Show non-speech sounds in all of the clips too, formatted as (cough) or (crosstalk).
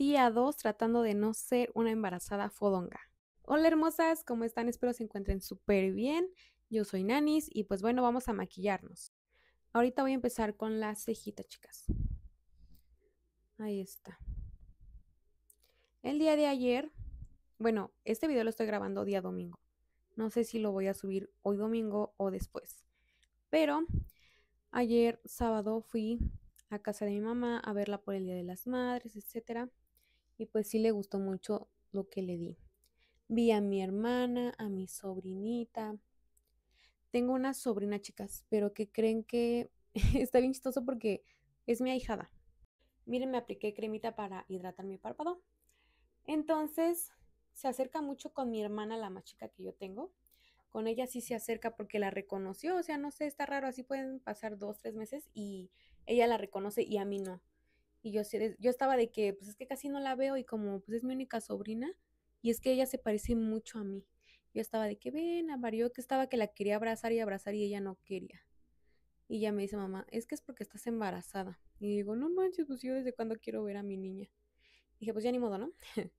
día 2 tratando de no ser una embarazada fodonga. Hola hermosas, ¿cómo están? Espero se encuentren súper bien. Yo soy Nanis y pues bueno, vamos a maquillarnos. Ahorita voy a empezar con la cejita, chicas. Ahí está. El día de ayer, bueno, este video lo estoy grabando día domingo. No sé si lo voy a subir hoy domingo o después. Pero ayer sábado fui a casa de mi mamá a verla por el Día de las Madres, etcétera y pues sí le gustó mucho lo que le di. Vi a mi hermana, a mi sobrinita. Tengo una sobrina, chicas, pero que creen que (laughs) está bien chistoso porque es mi ahijada. Miren, me apliqué cremita para hidratar mi párpado. Entonces, se acerca mucho con mi hermana, la más chica que yo tengo. Con ella sí se acerca porque la reconoció, o sea, no sé, está raro, así pueden pasar dos, tres meses y ella la reconoce y a mí no. Y yo, yo estaba de que, pues es que casi no la veo y como, pues es mi única sobrina y es que ella se parece mucho a mí. Yo estaba de que, ven, amarillo vario, que estaba que la quería abrazar y abrazar y ella no quería. Y ella me dice, mamá, es que es porque estás embarazada. Y digo, no manches, pues yo desde cuándo quiero ver a mi niña. Y dije, pues ya ni modo, ¿no? (laughs)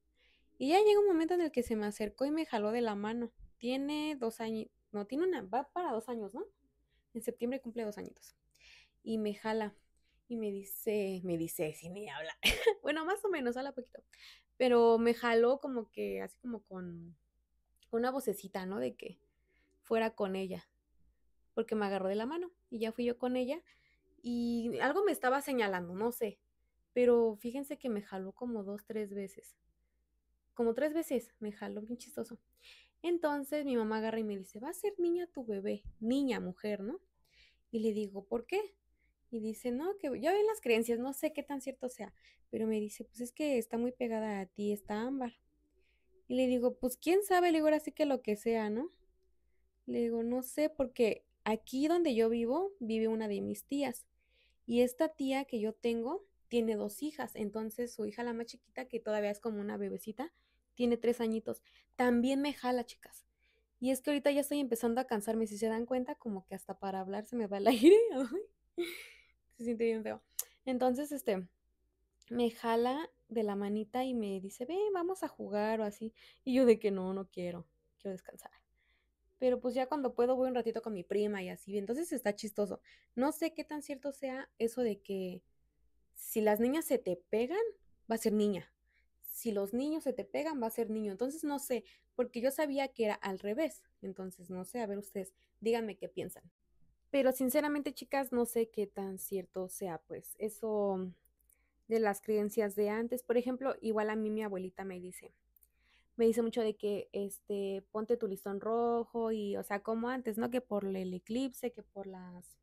y ya llega un momento en el que se me acercó y me jaló de la mano. Tiene dos años, no, tiene una, va para dos años, ¿no? En septiembre cumple dos añitos. Y me jala y me dice, me dice, si ni habla. (laughs) bueno, más o menos, habla poquito. Pero me jaló como que, así como con una vocecita, ¿no? De que fuera con ella. Porque me agarró de la mano y ya fui yo con ella. Y algo me estaba señalando, no sé. Pero fíjense que me jaló como dos, tres veces. Como tres veces me jaló, bien chistoso. Entonces mi mamá agarra y me dice, va a ser niña tu bebé, niña, mujer, ¿no? Y le digo, ¿por qué? y dice, no, que ya ven las creencias, no sé qué tan cierto sea, pero me dice, pues es que está muy pegada a ti, está ámbar. Y le digo, pues quién sabe, le digo, ahora sí que lo que sea, ¿no? Le digo, no sé, porque aquí donde yo vivo, vive una de mis tías. Y esta tía que yo tengo tiene dos hijas, entonces su hija la más chiquita, que todavía es como una bebecita, tiene tres añitos, también me jala, chicas. Y es que ahorita ya estoy empezando a cansarme, si se dan cuenta, como que hasta para hablar se me va el (laughs) aire se siente bien feo. Entonces, este, me jala de la manita y me dice, ve, vamos a jugar o así. Y yo de que no, no quiero, quiero descansar. Pero pues ya cuando puedo voy un ratito con mi prima y así. Entonces está chistoso. No sé qué tan cierto sea eso de que si las niñas se te pegan, va a ser niña. Si los niños se te pegan, va a ser niño. Entonces no sé, porque yo sabía que era al revés. Entonces no sé, a ver ustedes, díganme qué piensan. Pero sinceramente, chicas, no sé qué tan cierto sea, pues eso de las creencias de antes. Por ejemplo, igual a mí mi abuelita me dice, me dice mucho de que, este, ponte tu listón rojo y, o sea, como antes, ¿no? Que por el eclipse, que por las,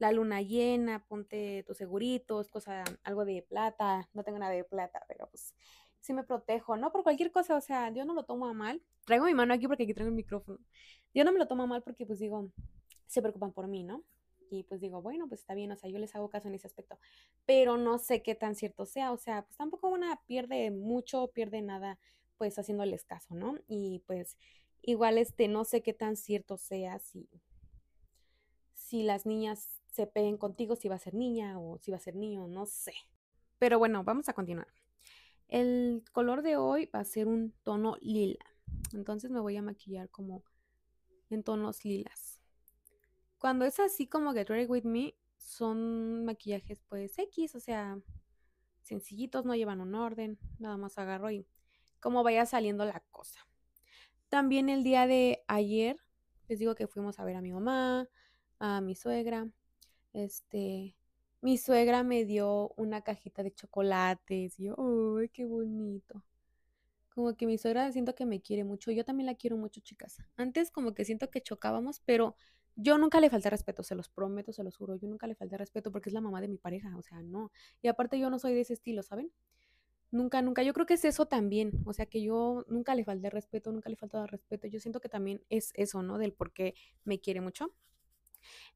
la luna llena, ponte tus seguritos, cosa, algo de plata. No tengo nada de plata, pero pues sí me protejo, ¿no? Por cualquier cosa, o sea, yo no lo tomo a mal. Traigo mi mano aquí porque aquí traigo el micrófono. Yo no me lo tomo a mal porque pues digo, se preocupan por mí, ¿no? Y pues digo, bueno, pues está bien, o sea, yo les hago caso en ese aspecto, pero no sé qué tan cierto sea, o sea, pues tampoco una pierde mucho, pierde nada, pues haciéndoles caso, ¿no? Y pues igual este, no sé qué tan cierto sea si, si las niñas se peguen contigo, si va a ser niña o si va a ser niño, no sé. Pero bueno, vamos a continuar. El color de hoy va a ser un tono lila, entonces me voy a maquillar como en tonos lilas. Cuando es así como Get Ready With Me, son maquillajes pues X, o sea, sencillitos, no llevan un orden, nada más agarro y como vaya saliendo la cosa. También el día de ayer, les digo que fuimos a ver a mi mamá, a mi suegra. Este, mi suegra me dio una cajita de chocolates y yo, ¡ay, qué bonito! Como que mi suegra siento que me quiere mucho, yo también la quiero mucho, chicas. Antes como que siento que chocábamos, pero yo nunca le falté respeto, se los prometo, se los juro, yo nunca le falté respeto porque es la mamá de mi pareja, o sea, no. Y aparte yo no soy de ese estilo, ¿saben? Nunca, nunca. Yo creo que es eso también, o sea, que yo nunca le falté respeto, nunca le faltaba respeto. Yo siento que también es eso, ¿no? Del por qué me quiere mucho.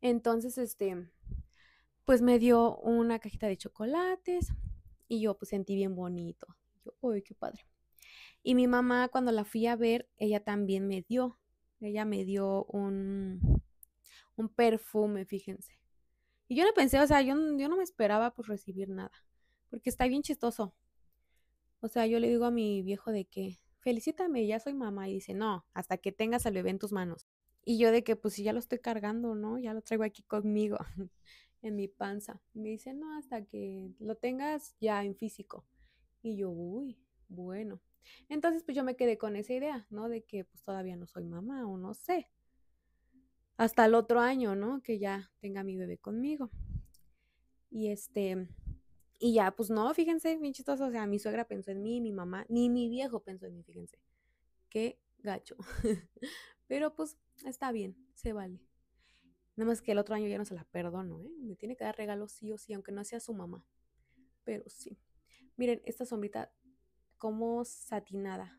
Entonces, este, pues me dio una cajita de chocolates y yo pues sentí bien bonito. Yo, uy, qué padre. Y mi mamá cuando la fui a ver, ella también me dio, ella me dio un, un perfume, fíjense. Y yo le pensé, o sea, yo, yo no me esperaba pues recibir nada, porque está bien chistoso. O sea, yo le digo a mi viejo de que, felicítame, ya soy mamá. Y dice, no, hasta que tengas al bebé en tus manos. Y yo de que, pues si ya lo estoy cargando, ¿no? Ya lo traigo aquí conmigo, (laughs) en mi panza. me dice, no, hasta que lo tengas ya en físico. Y yo, uy, bueno. Entonces, pues yo me quedé con esa idea, ¿no? De que pues todavía no soy mamá o no sé hasta el otro año, ¿no? Que ya tenga mi bebé conmigo. Y este, y ya, pues no, fíjense, bien chistoso, o sea, mi suegra pensó en mí, mi mamá, ni mi viejo pensó en mí, fíjense. Qué gacho. (laughs) Pero pues está bien, se vale. Nada más que el otro año ya no se la perdono, ¿eh? Me tiene que dar regalos sí o sí, aunque no sea su mamá. Pero sí. Miren, esta sombrita como satinada.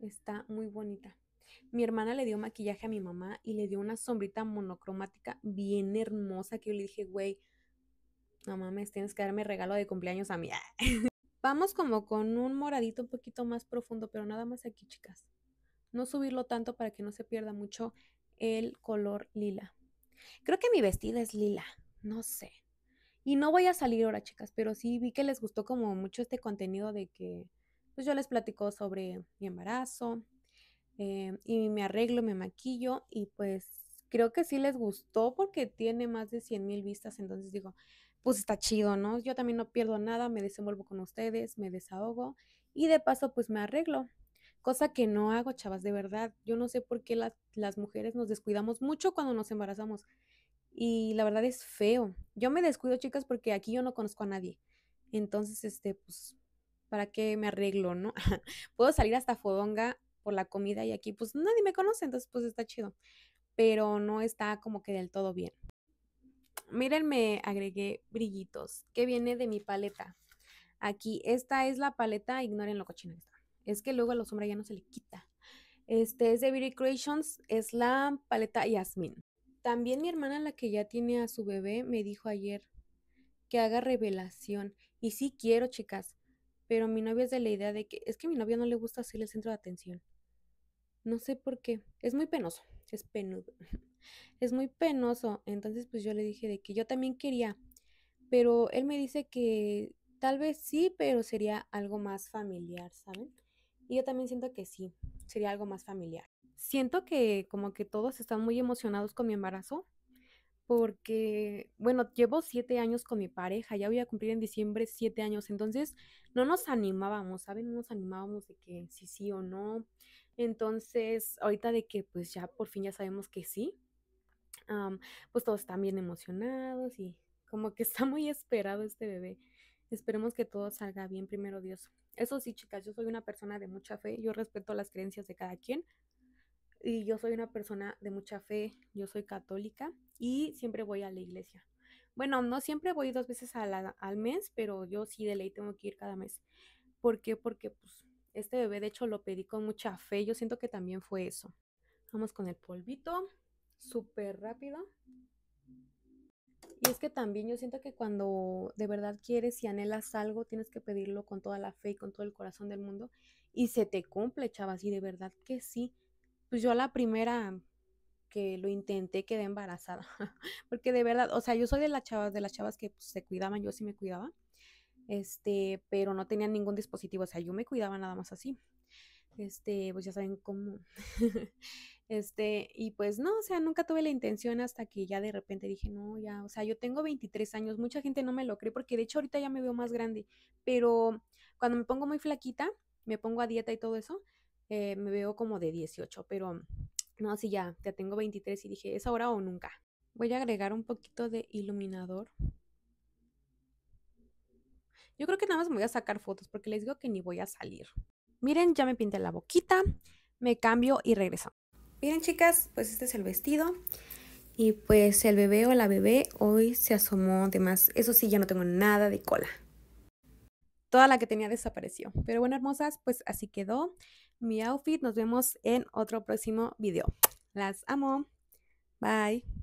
Está muy bonita. Mi hermana le dio maquillaje a mi mamá y le dio una sombrita monocromática bien hermosa que yo le dije, güey, no mames, tienes que darme regalo de cumpleaños a mí. (laughs) Vamos como con un moradito un poquito más profundo, pero nada más aquí, chicas. No subirlo tanto para que no se pierda mucho el color lila. Creo que mi vestida es lila, no sé. Y no voy a salir ahora, chicas, pero sí vi que les gustó como mucho este contenido de que pues yo les platico sobre mi embarazo, Em, y me arreglo, me maquillo y pues creo que sí les gustó porque tiene más de 100 mil vistas, entonces digo, pues está chido, ¿no? Yo también no pierdo nada, me desenvuelvo con ustedes, me desahogo y de paso pues me arreglo, cosa que no hago, chavas, de verdad, yo no sé por qué las, mujeres nos descuidamos mucho cuando nos embarazamos y la verdad es feo. Yo me descuido, chicas, porque aquí yo no conozco a nadie. Entonces, este, pues, ¿para qué me arreglo, no? (laughs) Puedo salir hasta fodonga por la comida y aquí pues nadie me conoce, entonces pues está chido, pero no está como que del todo bien. Miren, me agregué brillitos, que viene de mi paleta. Aquí, esta es la paleta, ignoren lo cochino que está. Es que luego a los hombres ya no se le quita. Este es de Beauty Creations, es la paleta Yasmin. También mi hermana, la que ya tiene a su bebé, me dijo ayer que haga revelación. Y sí quiero, chicas, pero mi novia es de la idea de que es que mi novia no le gusta ser el centro de atención. No sé por qué. Es muy penoso. Es penudo. (laughs) Es muy penoso. Entonces, pues yo le dije de que yo también quería. Pero él me dice que tal vez sí, pero sería algo más familiar, ¿saben? Y yo también siento que sí, sería algo más familiar. Siento que como que todos están muy emocionados con mi embarazo, porque, bueno, llevo siete años con mi pareja, ya voy a cumplir en diciembre siete años, entonces no nos animábamos, ¿saben? No nos animábamos de que sí, sí o no, entonces, ahorita de que pues ya por fin ya sabemos que sí, pues todos están bien emocionados y como que (laughs) está muy esperado este bebé. Esperemos que todo salga bien, primero Dios. Eso sí, chicas, yo soy una persona de mucha fe, yo respeto las creencias de cada quien y yo soy una persona de mucha fe, yo soy católica y siempre voy a la iglesia. Bueno, no siempre voy dos veces al mes, pero yo sí de ley tengo que ir cada mes. ¿Por qué? Porque pues este bebé, de hecho, lo pedí con mucha fe. Yo siento que también fue eso. Vamos con el polvito. Súper rápido. Y es que también yo siento que cuando de verdad quieres y anhelas algo, tienes que pedirlo con toda la fe y con todo el corazón del mundo. Y se te cumple, chavas. Y de verdad que sí. Pues yo a la primera que lo intenté quedé embarazada. (laughs) Porque de verdad, o sea, yo soy de las chavas, de las chavas que pues, se cuidaban, yo sí me cuidaba este, pero no tenía ningún dispositivo, o sea, yo me cuidaba nada más así. Este, pues ya saben cómo. (laughs) este, y pues no, o sea, nunca tuve la intención hasta que ya de repente dije, no, ya, o sea, yo tengo 23 años, mucha gente no me lo cree porque de hecho ahorita ya me veo más grande, pero cuando me pongo muy flaquita, me pongo a dieta y todo eso, eh, me veo como de 18, pero no, así ya, ya tengo 23 y dije, es ahora o nunca. Voy a agregar un poquito de iluminador yo creo que nada más me voy a sacar fotos porque les digo que ni voy a salir. Miren, ya me pinté la boquita, me cambio y regreso. Miren chicas, pues este es el vestido. Y pues el bebé o la bebé hoy se asomó de más. Eso sí, ya no tengo nada de cola. Toda la que tenía desapareció. Pero bueno, hermosas, pues así quedó mi outfit. Nos vemos en otro próximo video. Las amo. Bye.